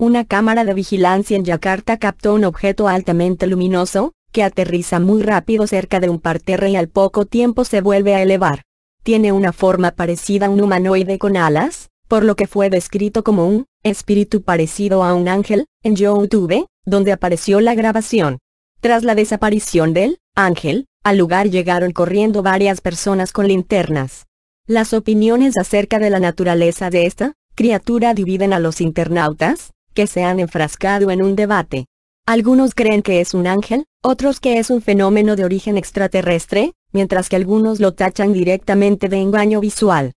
Una cámara de vigilancia en Yakarta captó un objeto altamente luminoso, que aterriza muy rápido cerca de un parterre y al poco tiempo se vuelve a elevar. Tiene una forma parecida a un humanoide con alas, por lo que fue descrito como un espíritu parecido a un ángel, en YouTube, donde apareció la grabación. Tras la desaparición del ángel, al lugar llegaron corriendo varias personas con linternas. Las opiniones acerca de la naturaleza de esta criatura dividen a los internautas, que se han enfrascado en un debate. Algunos creen que es un ángel, otros que es un fenómeno de origen extraterrestre, mientras que algunos lo tachan directamente de engaño visual.